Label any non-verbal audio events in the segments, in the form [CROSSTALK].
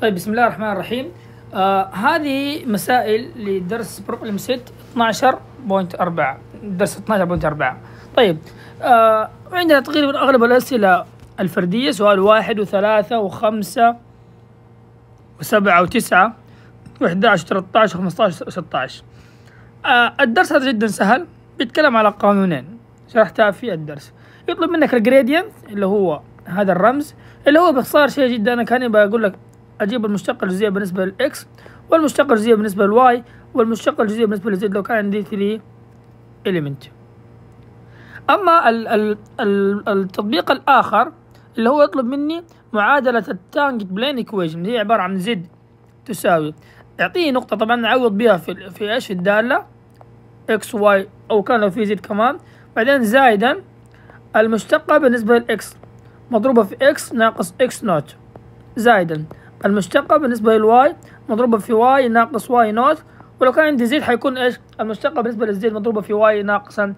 طيب بسم الله الرحمن الرحيم آه هذه مسائل لدرس بروبلم سيت 12.4 درس 12.4 طيب آه عندنا تقريبا أغلب الأسئلة الفردية سؤال واحد وثلاثة وخمسة وسبعة وتسعة و11 13 15 16 آه الدرس هذا جدا سهل بيتكلم على قانونين شرحتها في الدرس يطلب منك الجريدينت اللي هو هذا الرمز اللي هو باختصار شيء جدا انا كان بقول لك أجيب المشتقة الجزئية بالنسبة للإكس والمشتقة الجزئية بالنسبة للواي والمشتقة الجزئية بالنسبة للزد لو كان عندي 3 element أما ال ال ال التطبيق الآخر اللي هو يطلب مني معادلة التانجت بلين ايكويشن اللي هي عبارة عن زد تساوي اعطيه نقطة طبعا نعوض بها في في ايش الدالة اكس واي أو كان لو في زد كمان بعدين زائدا المشتقة بالنسبة للإكس مضروبة في اكس ناقص اكس نوت زائدا المشتقة بالنسبة للواي مضروبة في واي ناقص واي نوت ولو كان عندي زد حيكون ايش المشتقة بالنسبة للزد مضروبة في واي ناقصا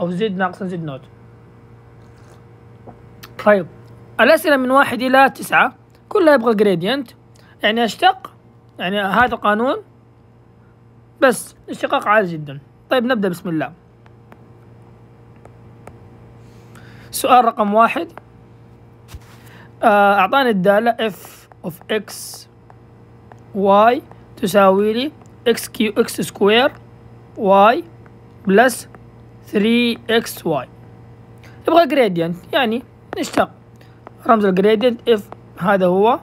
أو زد ناقصا زد نوت طيب الأسئلة من واحد إلى تسعة كلها يبغى جريدينت يعني أشتق يعني هذا قانون بس اشتقاق عالي جدا طيب نبدأ بسم الله سؤال رقم واحد آه، أعطاني الدالة اف of x y تساوي لي x q x سكوير y بلس 3 x y يبغى gradient يعني نشتق رمز الجريدينت اف هذا هو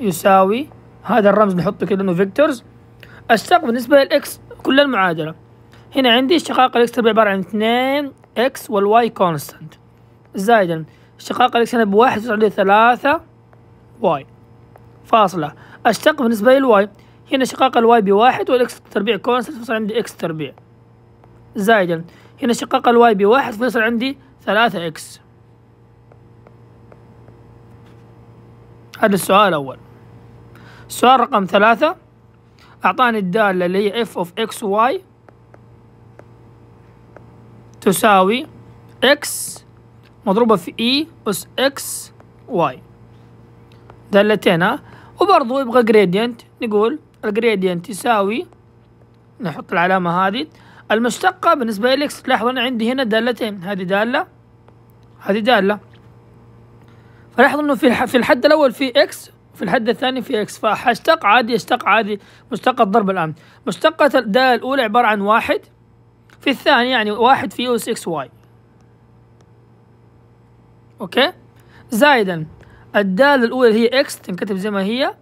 يساوي هذا الرمز نحطه كده انه فيكتورز اشتق بالنسبة للاكس كل المعادلة هنا عندي اشتقاق الاكس تربيع عبارة عن اثنين اكس والواي كونستانت زائدا اشتقاق الاكس هنا بواحد تساوي ثلاثة واي فاصلة أشتق بالنسبة للواي هنا شقاق الواي بواحد والإكس تربيع كونستنت فيصل عندي إكس تربيع زائدا هنا شقاق الواي بواحد فيصل عندي ثلاثة إكس هذا السؤال الأول السؤال رقم ثلاثة أعطاني الدالة اللي هي إف أوف إكس واي تساوي إكس مضروبة في إي أس إكس واي دالتين ها وبرضو يبغى جريدينت نقول الجريدينت يساوي نحط العلامة هذه المشتقة بالنسبة لإكس لاحظوا أنا عندي هنا دالتين هذه دالة هذه دالة فلاحظوا أنه في في الحد الأول في إكس في الحد الثاني في إكس فهشتق عادي يشتق عادي مشتقة ضرب الآن مشتقة الدالة الأولى عبارة عن واحد في الثاني يعني واحد في أوس إكس واي أوكي زائدا الدالة الأولى اللي هي إكس تنكتب زي ما هي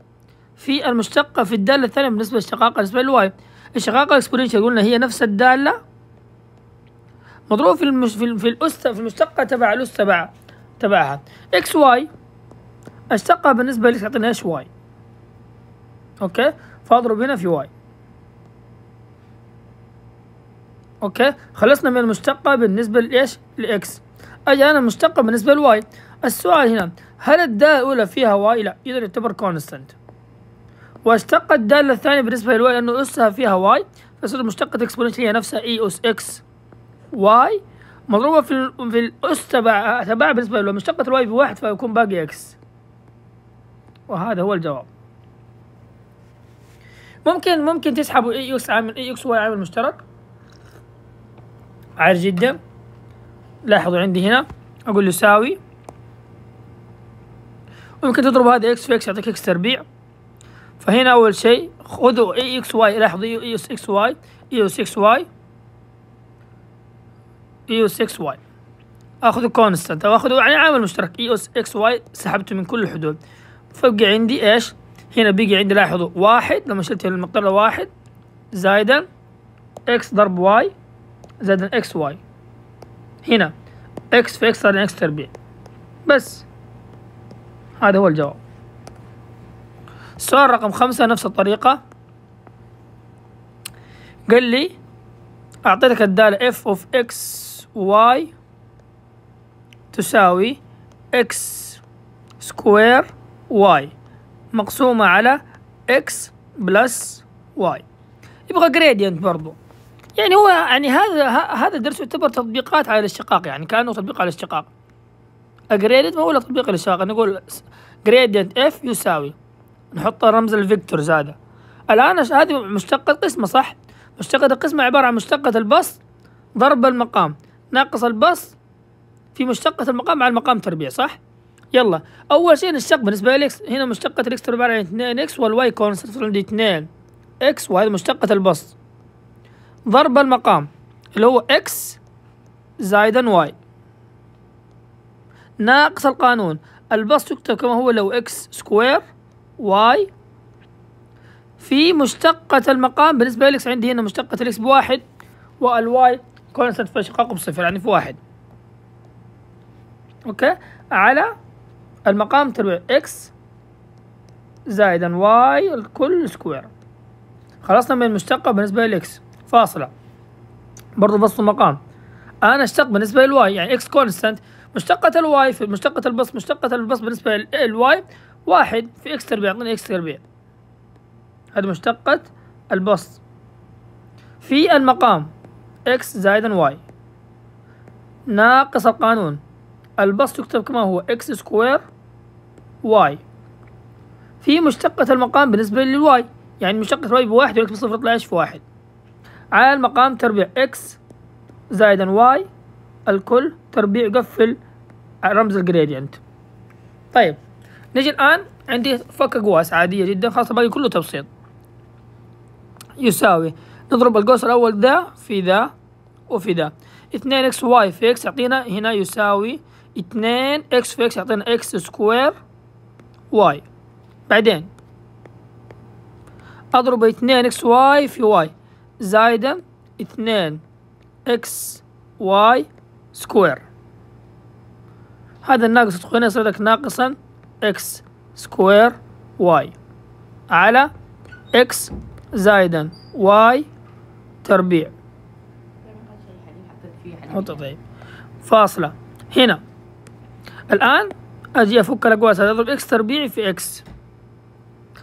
في المشتقة في الدالة الثانية بالنسبة للشقاقة بالنسبة للواي الشقاقة الإكسبوننشال قلنا هي نفس الدالة مضروب في المش في, في الأس في المشتقة تبع الأس تبع تبعها إكس واي الشقة بالنسبة لإكس تعطينا إيش واي أوكي فأضرب هنا في واي أوكي خلصنا من المشتقة بالنسبة لإيش لإكس أجي أنا المشتقة بالنسبة لواي السؤال هنا هل الدالة الأولى فيها واي؟ لا إذا يعتبر كونستنت واشتقت الدالة الثانية بالنسبة للواي لأنه أسها فيها واي فصارت مشتقة إكسبوننشال هي نفسها إي e أس إكس واي مضروبة في في الأس تبع تبعها بالنسبة للواي مشتقة الواي بواحد فيكون باقي إكس وهذا هو الجواب ممكن ممكن تسحبوا إي e إكس عامل إي e إكس واي عامل مشترك عادي جدا لاحظوا عندي هنا أقول له ساوي ممكن تضرب هذا اكس في اكس يعطيك اكس تربيع فهنا اول شيء خذوا اي اكس واي لاحظوا اي اس اكس واي اي اس اكس واي اي اس اكس واي اخذوا كونستانت او يعني عامل مشترك اي اس اكس واي سحبته من كل الحدود فبقي عندي ايش هنا بيجي عندي لاحظوا واحد لما شلت المقدار واحد زائدا اكس ضرب واي زائدا اكس واي هنا اكس في اكس صار اكس تربيع بس هذا هو الجواب السؤال رقم خمسة نفس الطريقة قال لي أعطيتك الدالة f of x y تساوي x سكوير y مقسومة على x بلس y يبغى gradient برضو يعني هو يعني هذا هذا الدرس يعتبر تطبيقات على الاشتقاق يعني كأنه تطبيق على الاشتقاق جريدنت ما هو تطبيق الاشتراك نقول جريدنت اف يساوي نحط رمز الفيكتور هذا الان هذه مشتقة قسمة صح مشتقة القسمة عبارة عن مشتقة البسط ضرب المقام ناقص البسط في مشتقة المقام مع المقام تربيع صح يلا اول شيء نشتق بالنسبة لإكس هنا مشتقة الإكس تربيع عن 2 إكس والواي كونستنت عندي 2 إكس وهذه مشتقة البسط ضرب المقام اللي هو إكس زائدا واي ناقص القانون البسط يكتب كما هو لو إكس سكوير واي في مشتقة المقام بالنسبة لإكس عندي هنا مشتقة الإكس بواحد والواي كونستنت في الشقاق بصفر يعني في واحد أوكي على المقام تربيع إكس زائدا واي الكل سكوير خلصنا من المشتقة بالنسبة لإكس فاصلة برضو بسط المقام أنا اشتق بالنسبة للواي يعني إكس كونستنت مشتقة الواي في مشتقة البسط مشتقة البسط بالنسبة للواي واحد في اكس تربيع اعطيني اكس تربيع هذه مشتقة البسط في المقام اكس زائدا واي ناقص القانون البسط يكتب كما هو اكس سكوير واي في مشتقة المقام بالنسبة للواي يعني مشتقة الواي بواحد واكس بصفر يطلع ايش في واحد على المقام تربيع اكس زائدا واي الكل تربيع قفل رمز الجريدينت طيب نجي الآن عندي فك أقواس عادية جدا خلاص باقي كله تبسيط يساوي نضرب القوس الأول ذا في ذا وفي ذا 2 اكس واي في اكس يعطينا هنا يساوي 2 اكس في اكس يعطينا اكس سكوير واي بعدين اضرب 2 اكس واي في واي زائدا 2 اكس واي سكوير هذا الناقص تقولنا يصير لك ناقصا إكس سكوير واي على إكس زائدا واي تربيع طيب فاصلة هنا الآن أجي أفك الأقواس هذا أضرب إكس تربيع في إكس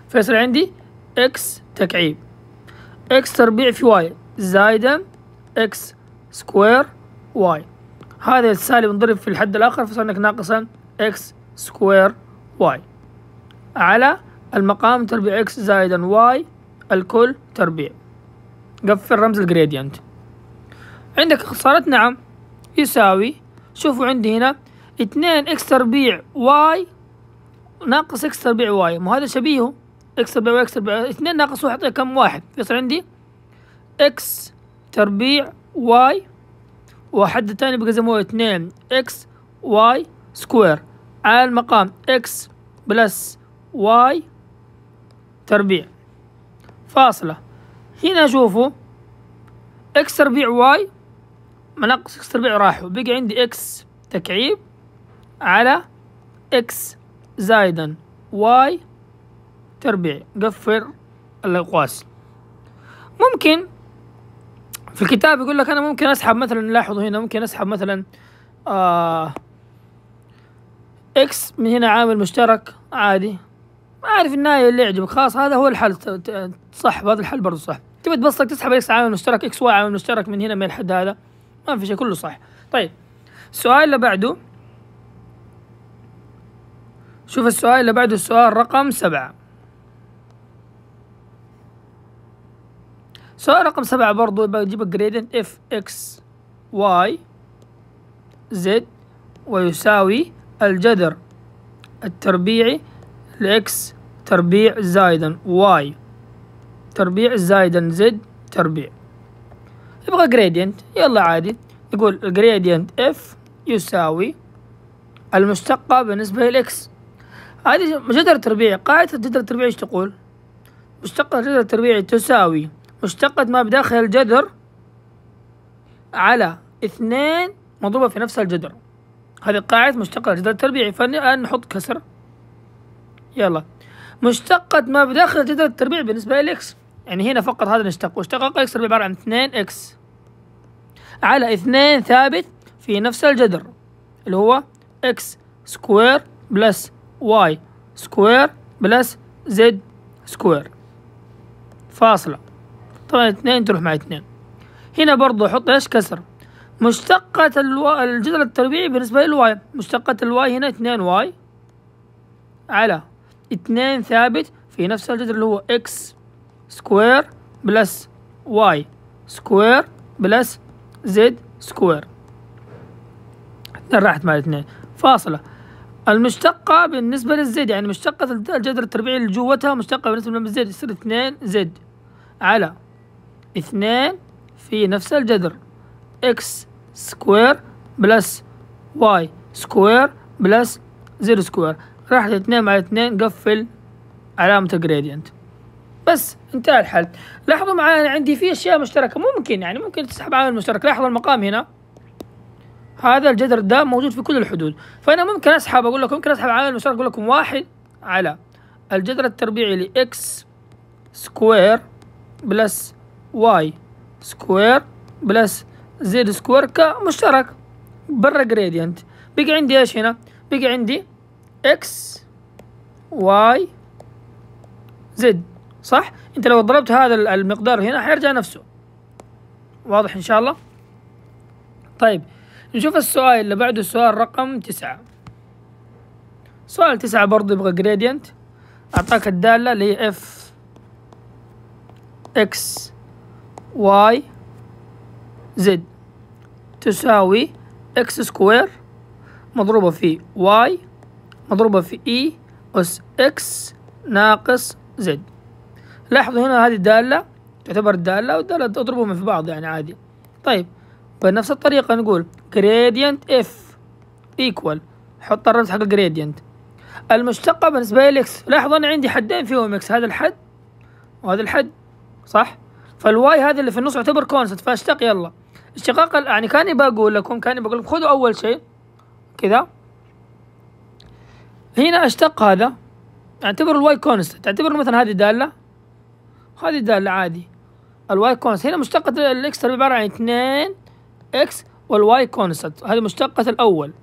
فيصير عندي إكس تكعيب إكس تربيع في واي زائدا إكس سكوير واي هذا السالب انضرب في الحد الآخر فصار لك ناقصا إكس سكوير واي على المقام تربيع إكس زائدا واي الكل تربيع قفل رمز الجريدينت عندك اختصارات نعم يساوي شوفوا عندي هنا اتنين إكس تربيع واي ناقص إكس تربيع واي مو هذا شبيهه إكس تربيع واي إكس تربيع اتنين ناقص واحد طيب كم واحد فيصير عندي إكس تربيع واي وحد تاني بقى اثنين اتنين اكس واي سكوير على المقام اكس بلس واي تربيع فاصلة هنا شوفوا اكس تربيع واي مناقص اكس تربيع راحوا بقى عندي اكس تكعيب على اكس زايدا واي تربيع قفر الأقواس ممكن في الكتاب يقول لك انا ممكن اسحب مثلا لاحظوا هنا ممكن اسحب مثلا آه اكس من هنا عامل مشترك عادي ما اعرف النهايه اللي يعجبك خلاص هذا هو الحل صح هذا الحل برضه صح تبي تبسطك تسحب اكس عامل مشترك اكس واي عامل مشترك من هنا من الحد هذا ما في شيء كله صح طيب السؤال اللي بعده شوف السؤال اللي بعده السؤال رقم سبعة سؤال رقم سبعة برضو بجيب جريدنت اف اكس واي زد ويساوي الجذر التربيعي لإكس تربيع زائدا واي تربيع زائدا زد تربيع يبغى جريدينت يلا عادي يقول الجريدينت اف يساوي المشتقة بالنسبة لإكس هذه جذر تربيعي قاعدة الجذر التربيعي ايش تقول؟ مشتقة الجذر التربيعي تساوي اشتقت ما بداخل الجذر على اثنين مضروبة في نفس الجذر هذه قاعدة مشتقة الجذر التربيعي فالآن نحط كسر يلا مشتقة ما بداخل الجذر التربيعي بالنسبة لإكس يعني هنا فقط هذا نشتق واشتقق إكس تربيع عبارة عن اثنين إكس على اثنين ثابت في نفس الجذر اللي هو إكس سكوير بلس واي سكوير بلس زد سكوير فاصلة طبعا اثنين تروح مع اثنين هنا برضو احط ايش كسر مشتقة الو... الجذر التربيعي بالنسبة للواي مشتقة الواي هنا اثنين واي على اثنين ثابت في نفس الجذر اللي هو اكس سكوير بلس واي سكوير بلس زد سكوير راحت مع الاثنين فاصلة المشتقة بالنسبة للزد يعني مشتقة الجذر التربيعي اللي جوتها مشتقة بالنسبة للزد يصير اثنين زد على اثنان في نفس الجذر اكس سكوير بلس واي سكوير بلس زيرو سكوير راحت اثنين مع اثنين قفل علامة الجريدينت بس انتهى الحل لاحظوا معايا عندي في اشياء مشتركة ممكن يعني ممكن تسحب عامل مشترك لاحظوا المقام هنا هذا الجذر ده موجود في كل الحدود فانا ممكن اسحب اقول لكم ممكن اسحب عامل مشترك اقول لكم واحد على الجذر التربيعي لاكس سكوير بلس واي سكوير بلس زد سكوير كمشترك برا جريدينت بقى عندي ايش هنا بقى عندي اكس واي زد صح انت لو ضربت هذا المقدار هنا حيرجع نفسه واضح ان شاء الله طيب نشوف السؤال اللي بعده السؤال رقم تسعة سؤال تسعة برضه يبغى جريدينت أعطاك الدالة اللي هي اف اكس واي زد تساوي اكس سكوير مضروبة في واي مضروبة في اي أس اكس ناقص زد لاحظوا هنا هذه الدالة تعتبر الدالة والدالة تضربهم في بعض يعني عادي طيب بنفس الطريقة نقول gradient f equal حط الرمز حق gradient المشتقة بالنسبة لي x لاحظوا أنا عندي حدين فيهم x هذا الحد وهذا الحد صح فالواي هذا اللي في النص يعتبر كونستنت فاشتق يلا اشتقاق يعني كاني بقول لكم كاني بقول لكم خذوا اول شيء كذا هنا اشتق هذا اعتبر الواي كونستنت اعتبر مثلا هذه داله هذه داله عادي الواي كونستنت هنا مشتقة الاكس عبارة عن اثنين اكس والواي كونستنت هذه مشتقة الأول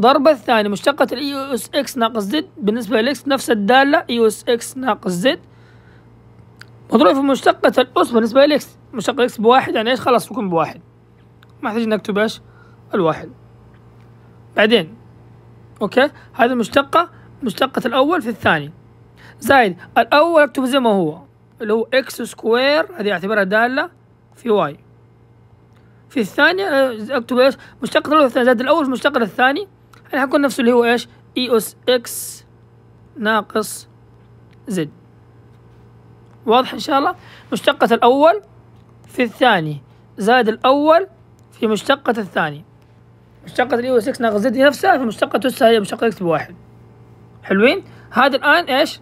ضربة الثانية مشتقة الاي اس اكس ناقص زد بالنسبة للاكس نفس الدالة اي اس اكس ناقص زد مضروب في مشتقة الأس بالنسبة لإكس مشتقة إكس بواحد يعني إيش خلاص يكون بواحد ما أحتاج إني أكتب إيش الواحد بعدين أوكي هذه مشتقة مشتقة الأول في الثاني زائد الأول أكتبه زي ما هو اللي هو إكس سكوير هذه أعتبرها دالة في واي في الثانية آه، أكتب إيش مشتقة الأول في الثاني زائد الأول في مشتقة الثاني يعني حيكون نفسه اللي هو إيش إي أس إكس ناقص زد واضح إن شاء الله مشتقة الأول في الثاني زائد الأول في مشتقة الثاني مشتقة الإي إكس ناقص زد نفسها في مشتقة أسها هي مشتقة إكس بواحد حلوين هذا الآن إيش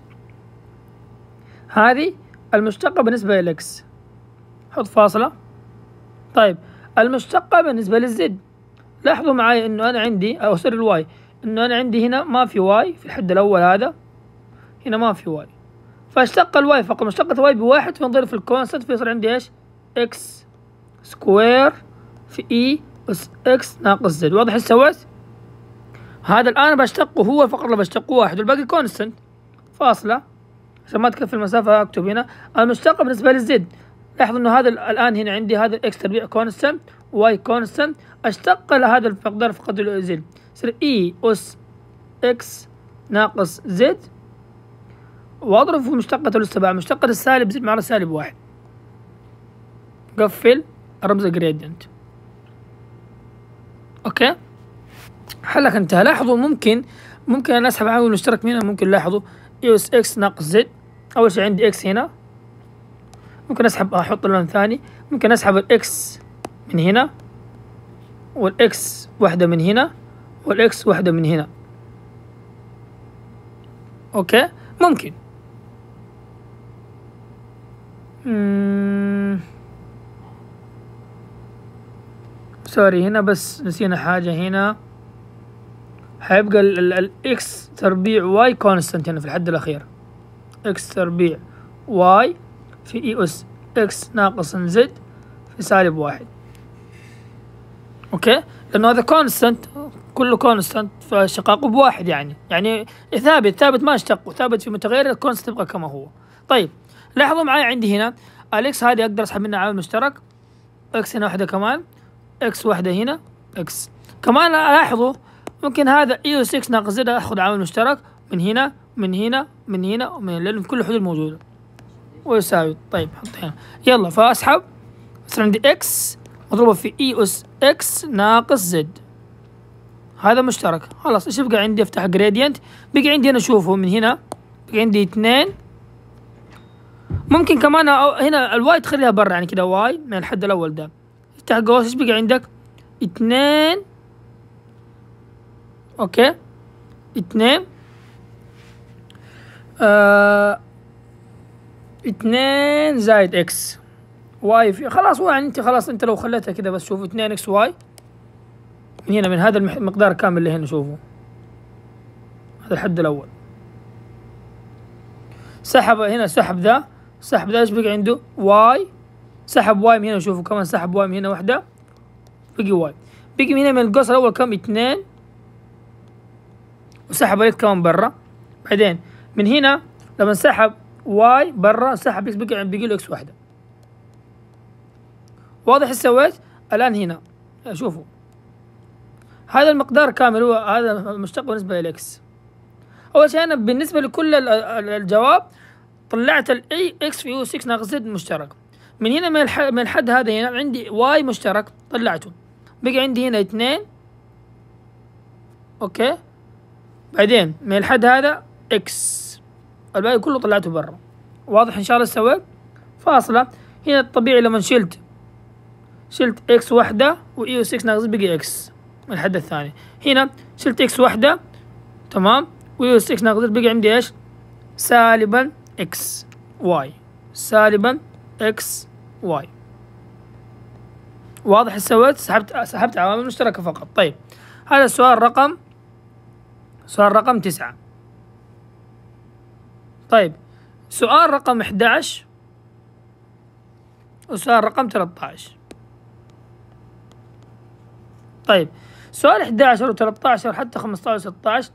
هذه المشتقة بالنسبة للإكس حط فاصلة طيب المشتقة بالنسبة للزد لاحظوا معي إنه أنا عندي أو سر الواي إنه أنا عندي هنا ما في واي في الحد الأول هذا هنا ما في واي فاشتق الواي فقط مشتقة الواي بواحد فنضرب في الكونستنت فيصير عندي ايش اكس سكوير في اي اس اكس ناقص زد واضح ايش سويت هذا الان بشتقه هو فقط اللي بشتقه واحد والباقي كونستنت فاصلة عشان ما تكفي المسافة اكتب هنا المشتقة بالنسبة للزد لاحظ انه هذا الان هنا عندي هذا الاكس تربيع كونستنت واي كونستنت اشتق لهذا المقدار فقط زد يصير اي اس اكس ناقص زد واضرب في مشتقة الاستبعاد مشتقة السالب زد معنا سالب واحد قفل رمز الجريدينت اوكي حلك انتهى لاحظوا ممكن ممكن انا اسحب عامل مشترك منها ممكن لاحظوا يوس اس اكس ناقص زد اول شيء عندي اكس هنا ممكن اسحب احط لون ثاني ممكن اسحب الاكس من هنا والاكس واحدة من هنا والاكس واحدة من هنا اوكي ممكن سوري هنا بس نسينا حاجة هنا حيبقى ال ال الاكس تربيع واي كونستنت هنا في الحد الأخير اكس تربيع واي في اي اس اكس ناقص زد في سالب واحد اوكي لأنه هذا كونستنت كله كونستنت فشقاقه بواحد يعني يعني ثابت ثابت ما اشتق ثابت في متغير الكونستنت يبقى كما هو طيب لاحظوا معي عندي هنا اليكس هذه اقدر اسحب منها عامل مشترك اكس هنا واحده كمان اكس واحده هنا اكس كمان لاحظوا ممكن هذا اي e او 6 ناقص زد اخذ عامل مشترك من هنا من هنا من هنا ومن هنا لان كل الحدود موجوده ويساوي طيب حط هنا يلا فاسحب مثلا عندي اكس مضروبه في اي اس اكس ناقص زد هذا مشترك خلاص ايش يبقى عندي افتح جريدينت بقى عندي انا اشوفه من هنا بقى عندي اثنين ممكن كمان هنا الواي تخليها برا يعني كده واي من الحد الأول ده افتح قوس ايش بقى عندك اتنين اوكي اتنين آه اتنين زائد اكس واي في خلاص هو يعني انت خلاص انت لو خليتها كده بس شوف اتنين اكس واي من هنا من هذا المقدار كامل اللي هنا شوفه هذا الحد الاول سحب هنا سحب ذا سحب ذا ايش بقى عنده واي سحب واي من هنا شوفوا كمان سحب واي من هنا واحدة بقي واي بقي من هنا من القصر الأول كم اثنين وسحب اليد كمان برا بعدين من هنا لما سحب واي برا سحب اكس بقي بقي له اكس واحدة واضح ايش سويت؟ الآن هنا شوفوا هذا المقدار كامل هو هذا المشتق بالنسبة للإكس أول شيء أنا بالنسبة لكل الجواب طلعت الاي اكس في يو 6 ناقص زد مشترك من هنا من, الح... من الحد هذا هنا عندي واي مشترك طلعته بقى عندي هنا اثنين اوكي بعدين من الحد هذا اكس الباقي كله طلعته برا واضح ان شاء الله سويت فاصلة هنا الطبيعي لما شلت شلت اكس واحدة وايو 6 e ناقص بقي اكس من الحد الثاني هنا شلت اكس واحدة تمام وايو 6 e ناقص بقي عندي ايش سالبا x واي سالبا x واي واضح ايش سويت؟ سحبت سحبت عوامل مشتركة فقط طيب هذا السؤال رقم سؤال رقم تسعة طيب سؤال رقم 11 وسؤال رقم 13 طيب سؤال 11 و13 وحتى 15 و16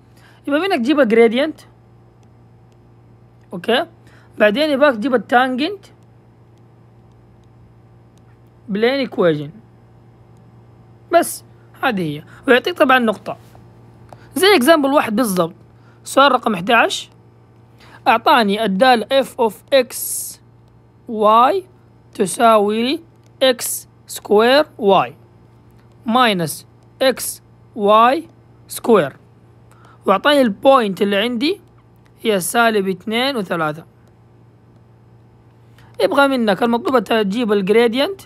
يبقى منك تجيب الجريدينت اوكي بعدين يبغاك تجيب التانجنت بلين ايكويجن بس هذه هي ويعطيك طبعا نقطة زي اكزامبل واحد بالضبط سؤال رقم 11 أعطاني الدالة f of x y تساوي x سكوير y minus x y وأعطاني البوينت اللي عندي هي سالب اثنين وثلاثة يبغى منك المطلوب تجيب الجريدينت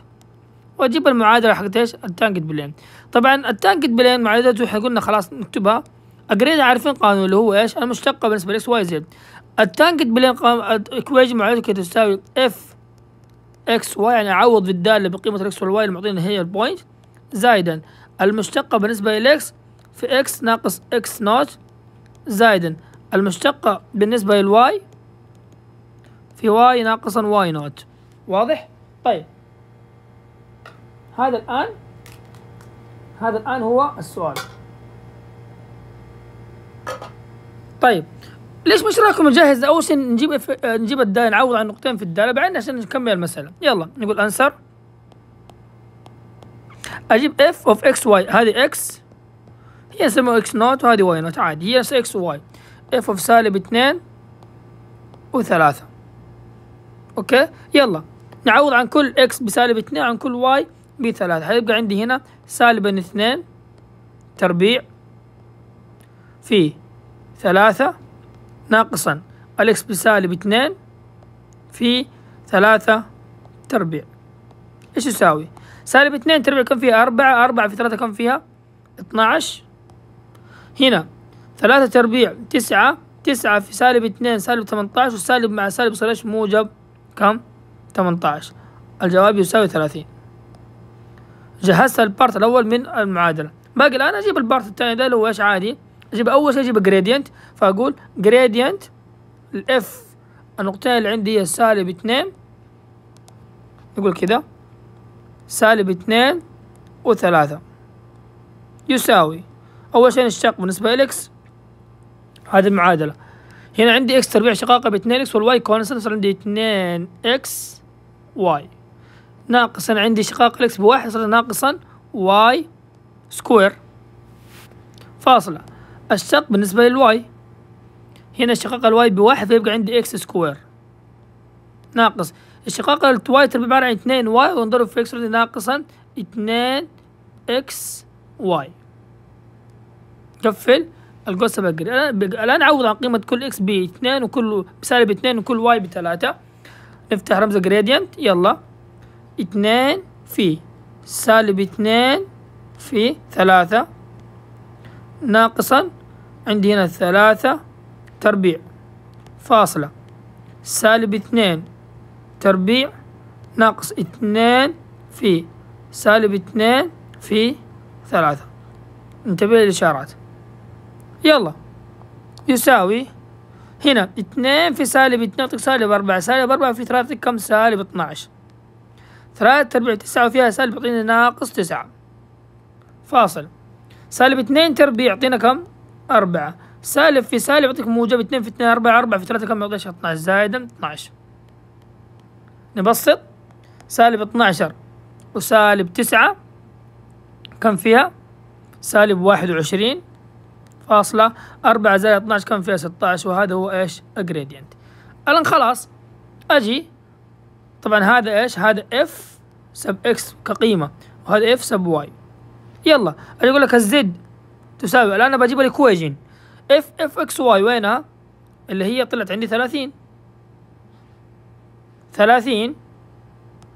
وتجيب المعادله حقت ايش التانجنت بلين طبعا التانجنت بلين معادلته احنا قلنا خلاص نكتبها الجريدينت عارفين قانون اللي هو ايش المشتقه بالنسبه لاكس واي زد التانجنت بلين اكويجن معادلته تساوي اف اكس واي يعني اعوض في الداله بقيمه الاكس والواي اللي معطينا هي البوينت زائدا المشتقه بالنسبه لاكس في اكس ناقص اكس نوت زائدا المشتقه بالنسبه للواي في واي ناقصا واي نوت واضح؟ طيب هذا الآن هذا الآن هو السؤال طيب ليش مش رايكم نجهز اول شيء نجيب اف... نجيب الدالة نعوض عن نقطتين في الدالة بعدين عشان نكمل المسألة يلا نقول انسر اجيب اف اوف اكس واي هذه اكس هي نسميها اكس نوت وهذه واي نوت عادي هي اكس وواي اف اوف سالب اثنين وثلاثة اوكي يلا نعوض عن كل اكس بسالب 2 عن كل واي بثلاثة حيبقى عندي هنا سالبا اثنين تربيع في ثلاثة ناقصا الاكس بسالب 2 في ثلاثة تربيع ايش يساوي؟ سالب 2 تربيع كم فيها أربعة أربعة في ثلاثة كم فيها؟ 12 هنا ثلاثة تربيع تسعة تسعة في سالب 2 سالب 18 والسالب مع سالب صار ايش موجب كم؟ 18 الجواب يساوي 30 جهزت البارت الأول من المعادلة باقي الآن أجيب البارت الثاني ده اللي هو إيش عادي أجيب أول شيء أجيب جريدينت فأقول جريدينت الإف النقطتين اللي عندي هي سالب اثنين نقول كذا سالب اثنين وثلاثة يساوي أول شيء نشتق بالنسبة لإكس هذه المعادلة هنا عندي اكس تربيع شقاقة 2 اكس والواي كونستنت صار عندي 2 اكس واي ناقصا عندي شقاق الاكس بواحد صار ناقصا واي سكوير فاصلة الشق بالنسبة للواي هنا شقاق الواي بواحد فيبقى عندي اكس سكوير ناقص الشقاق الواي تربيع عبارة عن 2 واي ونضرب في اكس ناقصا 2 اكس واي قفل القوس بقدر الآن عوض عن قيمة كل إكس باثنين وكل بسالب اثنين وكل واي بثلاثة نفتح رمز جريدينت يلا اتنين في سالب اتنين في ثلاثة ناقصا عندي هنا ثلاثة تربيع فاصلة سالب اثنين تربيع ناقص اتنين في سالب اتنين في ثلاثة انتبه للإشارات يلا يساوي هنا اثنين في سالب اثنين يعطيك سالب أربعة سالب أربعة في ثلاثة كم سالب اتناش ثلاثة تربيع تسعة وفيها سالب يعطينا ناقص تسعة فاصل سالب اثنين تربيع يعطينا كم أربعة سالب في سالب يعطيك موجب اثنين في اثنين أربعة أربعة في ثلاثة كم يعطيك اتناش زائدا اتناش نبسط سالب اتناشر وسالب تسعة كم فيها سالب واحد وعشرين فاصلة أربعة زائد 12 كم فيها 16 وهذا هو إيش الجريدينت الآن خلاص أجي طبعا هذا إيش هذا إف سب إكس كقيمة وهذا إف سب واي يلا أجي أقول لك الزد تساوي الآن بجيب الإكويجن إف إف إكس واي وينها اللي هي طلعت عندي 30 30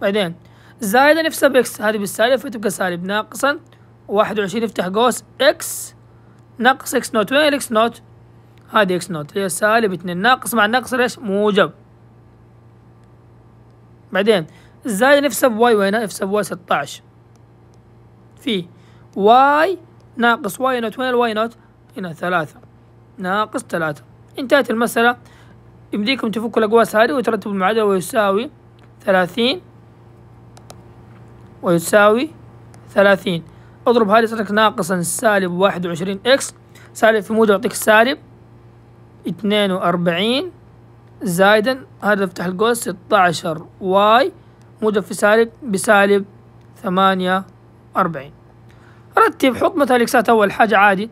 بعدين زائدا إف سب إكس هذه بالسالب فتبقى سالب ناقصا واحد وعشرين افتح قوس إكس ناقص اكس نوت وين الاكس نوت هذه اكس نوت هي سالب اتنين ناقص مع ناقص ليش موجب بعدين زائد اف سب واي وينها اف سب واي 16 في واي ناقص واي نوت وين الواي نوت هنا ثلاثة ناقص ثلاثة انتهت المسألة يمديكم تفكوا الأقواس هذه وترتبوا المعادلة ويساوي ثلاثين ويساوي ثلاثين اضرب هذه لصالحك ناقصا سالب واحد وعشرين إكس سالب في موجب يعطيك سالب اثنين وأربعين زائدا هذا افتح القوس ستاشر واي موجب في سالب بسالب ثمانية وأربعين رتب حط مثلا إكسات أول حاجة عادي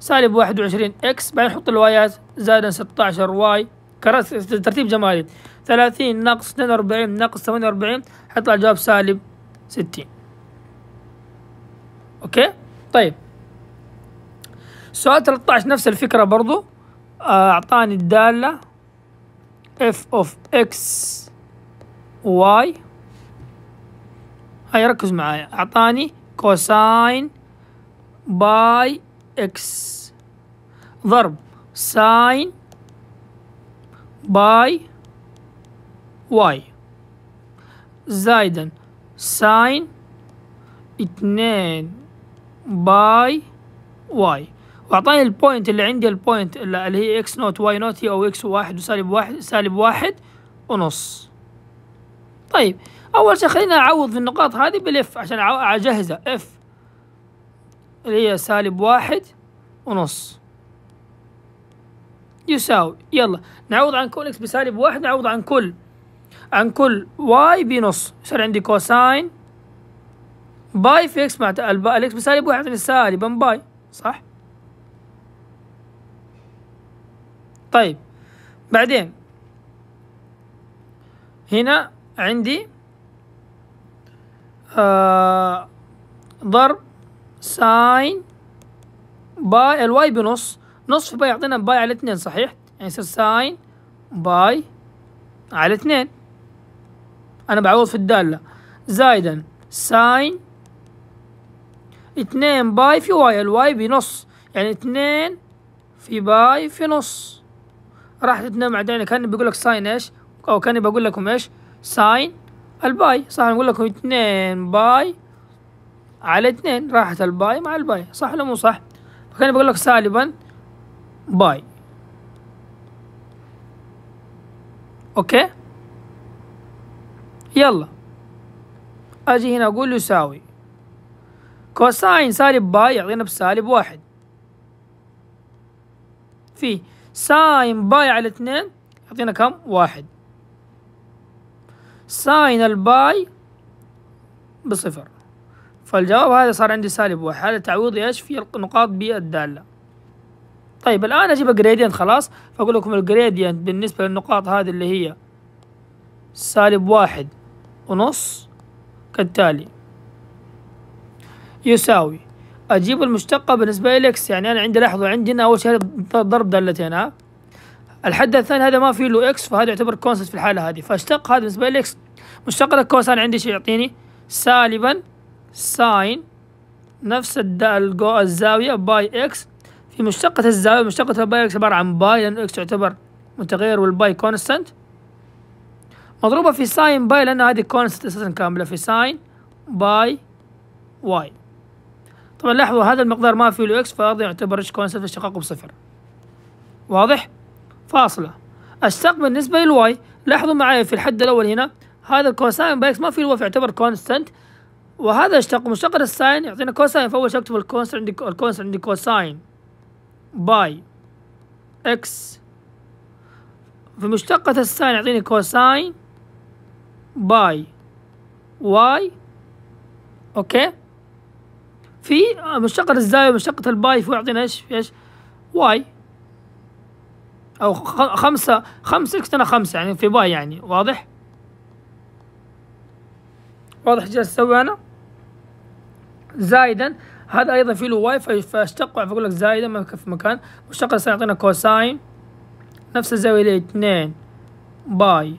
سالب واحد وعشرين إكس بعدين حط الوايات زائدا ستاشر واي ترتيب جمالي ثلاثين ناقص اثنين وأربعين ناقص ثمانية وأربعين حيطلع الجواب سالب ستين اوكي طيب سؤال 13 نفس الفكرة برضو آه، أعطاني الدالة f of x y هاي ركز معايا أعطاني كوساين باي اكس ضرب ساين باي واي زائدا ساين اتنين باي واي واعطاني البوينت اللي عندي البوينت اللي هي اكس نوت واي نوت هي او اكس واحد وسالب واحد سالب واحد ونص طيب اول شيء خلينا اعوض في النقاط هذه بالاف عشان اجهزها اف اللي هي سالب واحد ونص يساوي يلا نعوض عن كل اكس بسالب واحد نعوض عن كل عن كل واي بنص يصير عندي كوساين باي في اكس مع الاكس بسالب واحد سالبا باي صح؟ طيب بعدين هنا عندي آه ضرب ساين باي الواي بنص نصف باي يعطينا باي على اثنين صحيح؟ يعني يصير ساين باي على اثنين أنا بعوض في الدالة زائدا ساين اتنين باي في واي الواي بنص يعني اتنين في باي في نص راح اتنين بعدين كان بيقول لك ساين ايش او كان بقول لكم ايش ساين الباي صح نقول لكم اتنين باي على اتنين راحت الباي مع الباي صح ولا مو صح فكان بقول لك سالبا باي اوكي يلا اجي هنا اقول يساوي كوساين سالب باي يعطينا بسالب واحد في ساين باي على اثنين يعطينا كم واحد ساين الباي بصفر فالجواب هذا صار عندي سالب واحد هذا تعويض ايش في النقاط بالدالة طيب الآن أجيب الجريدينت خلاص فأقول لكم الجريدينت بالنسبة للنقاط هذه اللي هي سالب واحد ونص كالتالي يساوي أجيب المشتقة بالنسبة لإكس يعني أنا عندي لاحظوا عندي هنا أول شيء ضرب دالتين ها الحد الثاني هذا ما في له إكس فهذا يعتبر كونست في الحالة هذه فاشتق هذا بالنسبة لإكس مشتقة الكوس أنا عندي شيء يعطيني سالبا ساين نفس الزاوية باي إكس في مشتقة الزاوية مشتقة الباي إكس عبارة عن باي لان إكس يعتبر متغير والباي كونستنت مضروبة في ساين باي لأن هذه كونستنت أساسا كاملة في ساين باي واي طبعا لاحظوا هذا المقدار ما فيه له اكس فهذا يعتبر ايش في الشقاق بصفر واضح فاصله الشق بالنسبه للواي لاحظوا معي في الحد الاول هنا هذا الكوساين باكس ما فيه الواي يعتبر كونستنت وهذا اشتق مشتق الساين يعطينا كوساين فاول شيء اكتب الكونست عندي الكونست عندي كوساين باي اكس في مشتقة الساين يعطيني كوساين باي واي اوكي في مشتقة الزاوية مشتقة الباي فهو يعطينا ايش؟ ايش؟ واي او خمسة خمسة اكس تنا خمسة يعني في باي يعني واضح؟ واضح جالس اسوي انا؟ زائدا هذا ايضا في له واي فاشتقه فاقول لك زائدا في مكان مشتقة سيعطينا كوساين نفس الزاوية اللي اثنين باي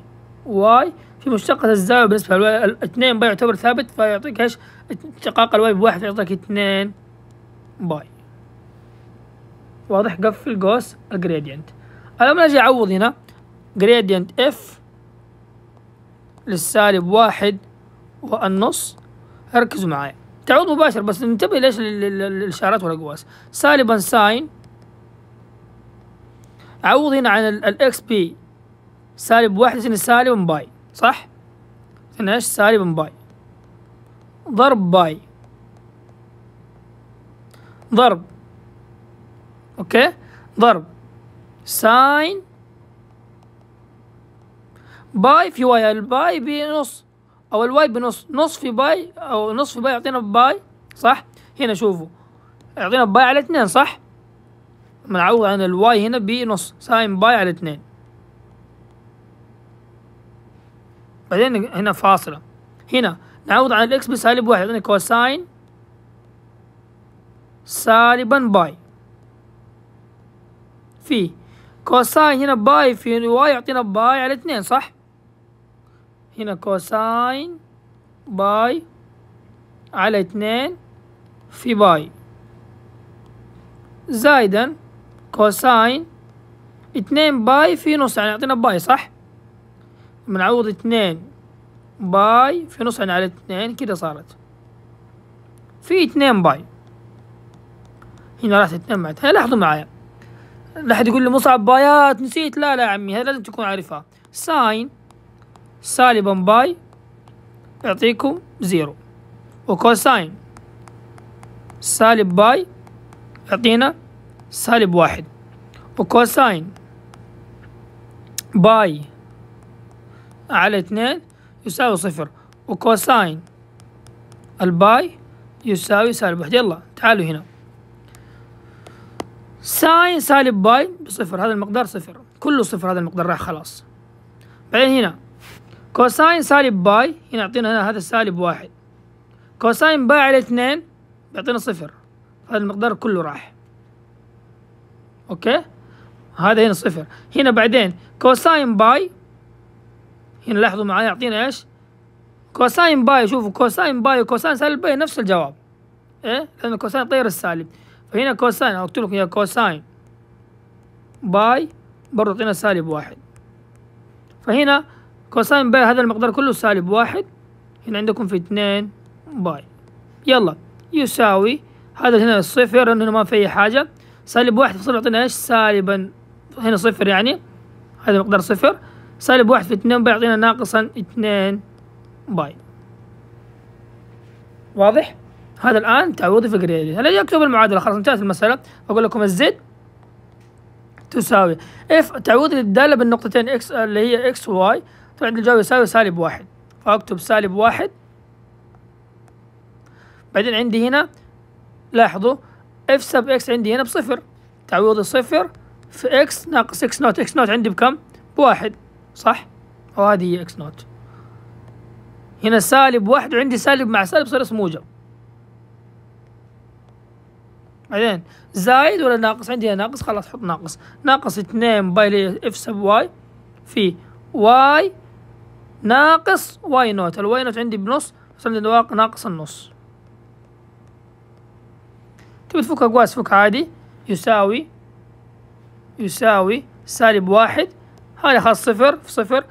واي في مشتقة الزاوية بالنسبة اثنين باي يعتبر ثابت فيعطيك ايش؟ شقاق الواي بواحد يعطيك اثنين باي واضح قفل قوس الجريدينت لما اجي اعوض هنا جريدينت اف للسالب واحد والنص ركزوا معايا تعوض مباشر بس انتبه ليش الاشارات والاقواس سالبا ساين عوض هنا عن الاكس بي سالب واحد سالب باي صح؟ هنا ايش سالب باي ضرب باي ضرب أوكي ضرب ساين باي في واي الباي بنص أو الواي بنص نص في باي أو نص في باي يعطينا باي صح هنا شوفوا يعطينا باي على اثنين صح بنعوض عن الواي هنا بنص ساين باي على اثنين بعدين هنا فاصلة هنا نعوض عن الإكس بسالب واحد يعطيني كوساين سالبا باي في كوساين هنا باي في واي يعطينا باي على اثنين صح هنا كوساين باي على اثنين في باي زائدا كوساين اثنين باي في نص يعني يعطينا باي صح بنعوض اثنين باي في نص على اثنين كده صارت في اثنين باي هنا راحت اثنين مع اثنين لاحظوا معايا لا حد يقول لي مصعب بايات نسيت لا لا عمي هذا لازم تكون عارفها ساين سالبا باي يعطيكم زيرو وكوساين سالب باي يعطينا سالب واحد وكوساين باي على اثنين يساوي صفر وكوساين الباي يساوي سالب واحد يلا تعالوا هنا ساين سالب باي بصفر هذا المقدار صفر كله صفر هذا المقدار راح خلاص بعدين هنا كوساين سالب باي هنا يعطينا هنا هذا سالب واحد كوساين باي على اثنين بيعطينا صفر هذا المقدار كله راح اوكي هذا هنا صفر هنا بعدين كوساين باي هنا لاحظوا معايا يعطينا ايش كوساين باي شوفوا كوساين باي وكوساين سالب باي نفس الجواب ايه لان كوساين طير السالب فهنا كوساين اكتب لكم اياها كوساين باي برضه يعطينا سالب واحد فهنا كوساين باي هذا المقدار كله سالب واحد هنا عندكم في اثنين باي يلا يساوي هذا هنا صفر هنا ما في أي حاجة سالب واحد في صفر يعطينا إيش سالبا هنا صفر يعني هذا مقدار صفر سالب واحد في اتنين بيعطينا ناقصا اتنين باي واضح؟ هذا الآن تعويضي في جريدي هلا أكتب المعادلة خلاص انتهت المسألة أقول لكم الزد تساوي اف تعويض للدالة بالنقطتين اكس اللي هي اكس واي طلع عندي الجواب يساوي سالب واحد فأكتب سالب واحد بعدين عندي هنا لاحظوا اف سب اكس عندي هنا بصفر تعويضي صفر في اكس ناقص اكس نوت اكس نوت عندي بكم؟ بواحد صح وهذه هي اكس نوت هنا سالب واحد وعندي سالب مع سالب صار اسمه موجب بعدين زايد ولا ناقص عندي ناقص خلاص حط ناقص ناقص اثنين باي اف سب واي في واي ناقص واي نوت الواي نوت عندي بنص بس عندي ناقص النص تبي تفك اقواس فك عادي يساوي يساوي سالب واحد هاي خلاص صفر في صفر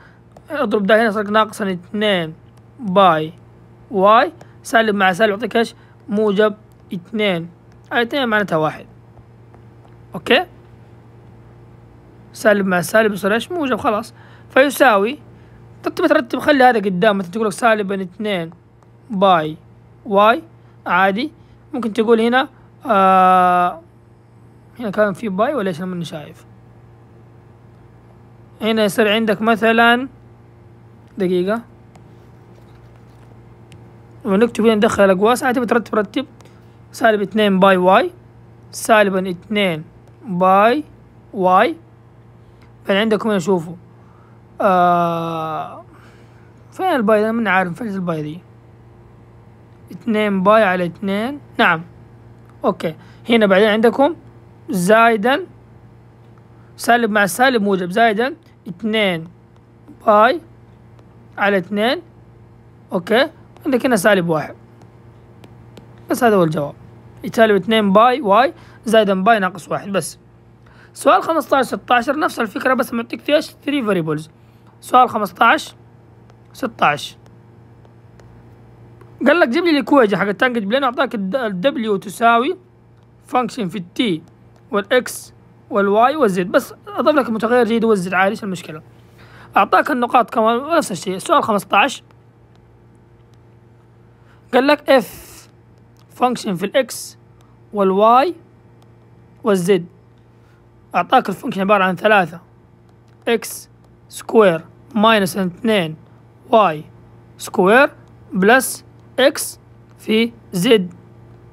اضرب ده هنا صار ناقصا اتنين باي واي سالب مع سالب يعطيك ايش موجب اتنين هاي اتنين معناتها واحد اوكي سالب مع سالب يصير ايش موجب خلاص فيساوي ترتب ترتب خلي هذا قدام مثلا تقول لك سالب اثنين باي واي عادي ممكن تقول هنا آه هنا كان في باي ولا ايش انا ماني شايف هنا يصير عندك مثلا دقيقة ونكتب هنا ندخل الأقواس عادي بترتب رتب سالب اثنين باي واي سالبا اثنين باي واي فين عندكم هنا شوفوا آه فين الباي ده من عارف فين الباي دي اثنين باي على اثنين نعم اوكي هنا بعدين عندكم زائدا سالب مع سالب موجب زائدا اتنين باي على اتنين اوكي عندك هنا سالب واحد بس هذا هو الجواب يساوي اتنين باي واي زائد باي ناقص واحد بس سؤال ستة ستاشر نفس الفكرة بس معطيك ايش ثري فاريبلز سؤال خمستاش ستاش قال لك جيب لي الكويجة حق التانجنت بلين واعطاك الدبليو تساوي فانكشن في التي والاكس والواي والزد بس أضف لك متغير جيد والزد عالي ايش المشكلة أعطاك النقاط كمان نفس الشيء السؤال 15 قال لك اف فانكشن في الاكس والواي والزد أعطاك الفانكشن عبارة عن ثلاثة اكس سكوير ماينس اثنين واي سكوير بلس اكس في زد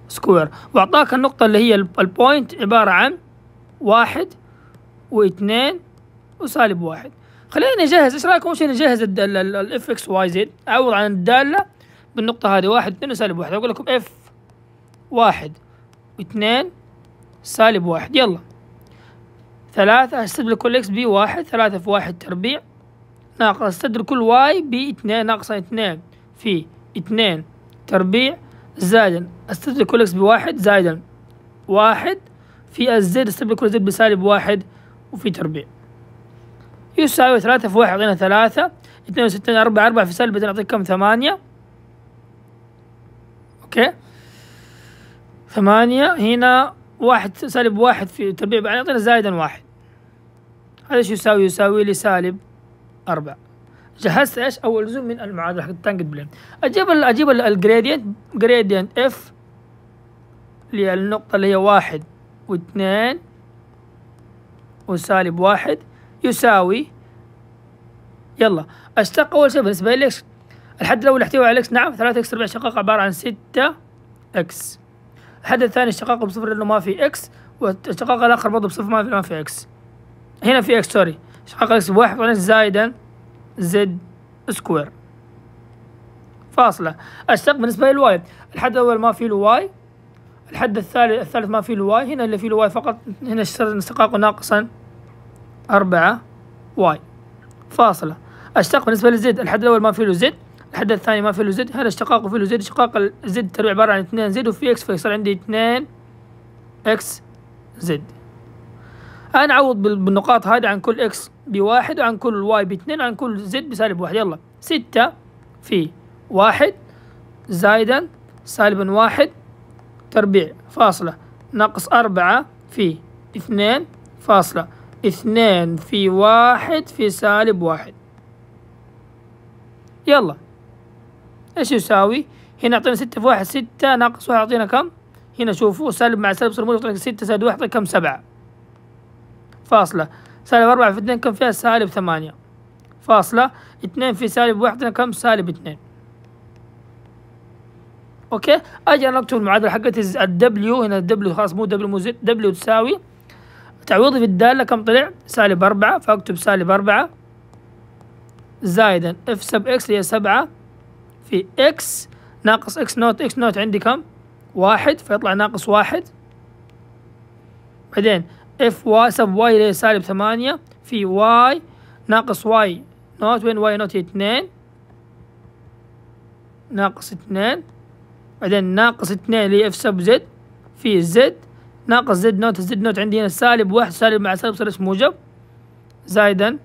سكوير وأعطاك النقطة اللي هي البوينت عبارة عن واحد واثنين وسالب واحد خلينا نجهز ايش رايكم اول شيء نجهز الاف اكس واي زد اعوض عن الداله بالنقطه هذه واحد اثنين وسالب واحد اقول لكم اف واحد واثنين سالب واحد يلا ثلاثة استدر كل اكس بي واحد ثلاثة في واحد تربيع ناقص استدر كل واي بي اثنين ناقص اثنين في اثنين تربيع زائدا استدر كل اكس بواحد زائدا واحد في الزد استبدل كل زد بسالب واحد وفي تربيع يساوي ثلاثة في واحد يعطينا ثلاثة اثنين وستين أربعة أربعة في سالب يعطيك كم ثمانية أوكي ثمانية هنا واحد سالب واحد في تربيع بعدين يعطينا زائدا واحد هذا ايش يساوي يساوي لي سالب أربعة جهزت ايش أول جزء من المعادلة حق التانك بلين أجيب الـ أجيب الجريدينت جريدينت اف للنقطة اللي هي واحد واثنين وسالب واحد يساوي يلا اشتق أول شيء بالنسبة لي الحد الأول يحتوي على إكس نعم ثلاثة إكس ربع شقاق عبارة عن ستة إكس الحد الثاني اشتقاقه بصفر لأنه ما في إكس والشقاق الآخر برضه بصفر ما في ما في إكس هنا في إكس سوري اشتقاق إكس بواحد زائدا زد سكوير فاصلة اشتق بالنسبة للواي الحد الأول ما في له واي الحد الثالث الثالث ما فيه واي هنا اللي فيه واي فقط هنا اشتقاقه ناقصا أربعة واي فاصلة اشتق بالنسبة للزد الحد الأول ما فيه له زد الحد الثاني ما فيه له زد هذا اشتقاقه فيه له زد اشتقاق الزد ترى عبارة عن اثنين زد وفي اكس فيصير عندي اثنين اكس زد أنا أعوض بالنقاط هذه عن كل اكس بواحد وعن كل واي باثنين عن كل زد بسالب واحد يلا ستة في واحد زائدا سالبا واحد تربيع فاصلة ناقص أربعة في اثنين فاصلة اثنين في واحد في سالب واحد يلا ايش يساوي؟ هنا اعطينا ستة في واحد ستة ناقص واحد يعطينا كم؟ هنا شوفوا سالب مع سالب صار يعطيك ستة سالب واحد كم سبعة فاصلة سالب أربعة في اثنين كم فيها سالب ثمانية فاصلة اثنين في سالب واحد كم سالب اثنين اوكي اجي انا اكتب المعادله حقت الدبليو هنا الدبليو خلاص مو دبليو مو زد دبليو تساوي تعويضي في الداله كم طلع سالب أربعة فاكتب سالب أربعة زائدا اف سب اكس اللي هي سبعة في اكس ناقص اكس نوت اكس نوت عندي كم واحد فيطلع ناقص واحد بعدين اف واي سب واي اللي هي سالب ثمانية في واي ناقص واي نوت وين واي نوت هي اثنين ناقص اثنين بعدين ناقص اثنين اللي هي اف سب زد في الزد ناقص زد نوت زد نوت عندي هنا سالب واحد سالب مع سالب صار اسمه موجب زائدا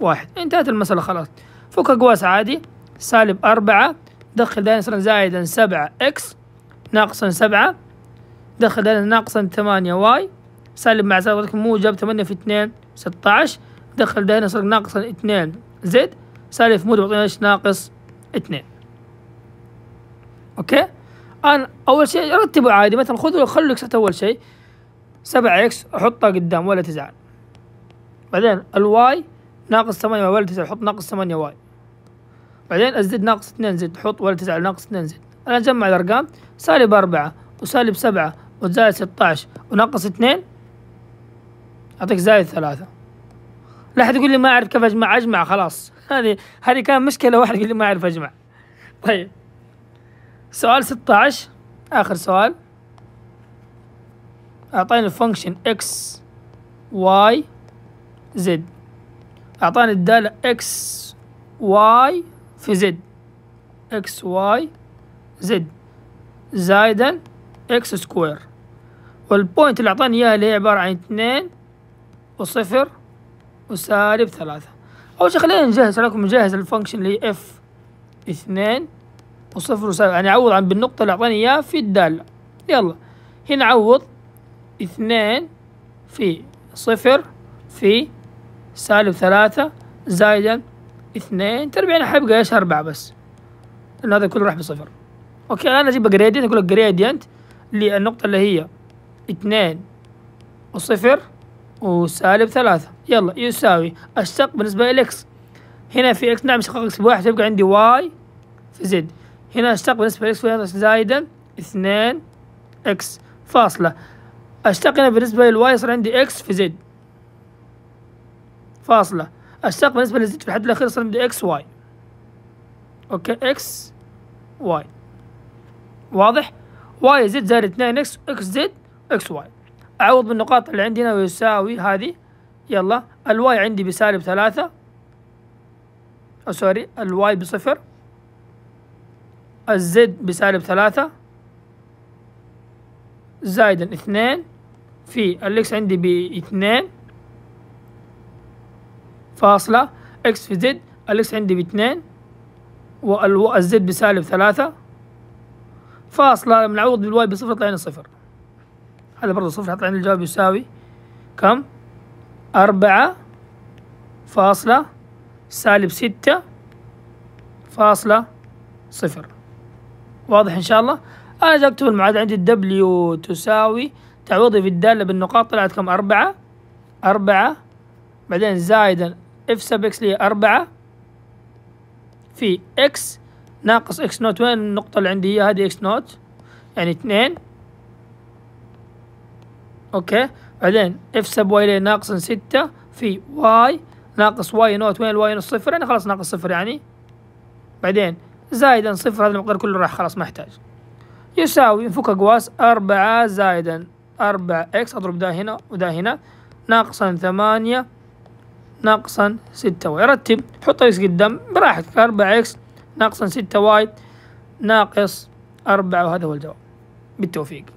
واحد انتهت المسألة خلاص فك أقواس عادي سالب أربعة دخل دائما صار زائدا سبعة إكس ناقصا سبعة دخل دائما ناقصا ثمانية واي سالب مع سالب موجب ثمانية في اثنين ستة دخل دائما صار ناقصا اثنين زد سالب في موجب ناقص اثنين أوكي انا اول شيء رتبه عادي مثلا خذوا خلوا اكس اول شيء 7 اكس احطها قدام ولا تزعل بعدين الواي ناقص 8 ولا تزعل حط ناقص 8 واي بعدين الزد ناقص 2 زد حط ولا تزعل ناقص 2 زد انا اجمع الارقام سالب 4 وسالب 7 وزائد 16 وناقص 2 اعطيك زائد 3 لا احد يقول لي ما اعرف كيف اجمع اجمع خلاص [LAUGHS] هذه هذه كان مشكله واحد يقول لي ما اعرف اجمع طيب سؤال 16 آخر سؤال أعطاني الفانكشن إكس واي زد أعطاني الدالة إكس واي في زد إكس واي زد زائدا إكس سكوير والبوينت اللي أعطاني إياها اللي هي عبارة عن اثنين وصفر وسالب ثلاثة أول شي خلينا نجهز لكم نجهز الفانكشن اللي هي إف اثنين وصفر وسالب يعني عوض عن بالنقطة اللي أعطاني إياها في الدالة يلا هنا عوض اثنين في صفر في سالب ثلاثة زائدا اثنين تربيع أنا حبقى إيش أربعة بس لأن هذا كله راح بصفر أوكي أنا أجيب جريدينت أقول لك جريدينت للنقطة اللي هي اثنين وصفر وسالب ثلاثة يلا يساوي الشق بالنسبة لإكس هنا في إكس نعم شقق إكس بواحد يبقى عندي واي في زد هنا أشتق بالنسبة لإكس واي زائدا اثنين إكس فاصلة أشتق هنا بالنسبة للواي صار عندي إكس في زد فاصلة أشتق بالنسبة للزد في الحد الأخير صار عندي إكس واي أوكي إكس واي واضح واي زد زائد اثنين إكس إكس زد إكس واي أعوض بالنقاط اللي عندي هنا ويساوي هذه يلا الواي عندي بسالب ثلاثة سوري الواي بصفر الزد بسالب ثلاثة زائدا اثنين في الإكس عندي باثنين فاصلة إكس في زد الإكس عندي باثنين والزد بسالب ثلاثة فاصلة بنعوض بالواي بصفر يطلع لنا صفر هذا برضه صفر يطلع لنا الجواب يساوي كم؟ أربعة فاصلة سالب ستة فاصلة صفر واضح إن شاء الله أنا جاي أكتب المعادلة عندي الدبليو تساوي تعويضي في الدالة بالنقاط طلعت كم أربعة أربعة بعدين زائدا اف سب اكس لي أربعة في اكس ناقص اكس نوت وين النقطة اللي عندي هي هذه اكس نوت يعني اثنين اوكي بعدين اف سب واي لي ناقص ستة في واي ناقص واي نوت وين الواي نص صفر يعني خلاص ناقص صفر يعني بعدين زائدا صفر هذا المقدار كله راح خلاص ما احتاج يساوي نفك أقواس أربعة زائدا أربعة إكس أضرب ده هنا وده هنا ناقصا ثمانية ناقصا ستة واي رتب حط إكس قدام براحتك أربعة إكس ناقصا ستة واي ناقص أربعة وهذا هو الجواب بالتوفيق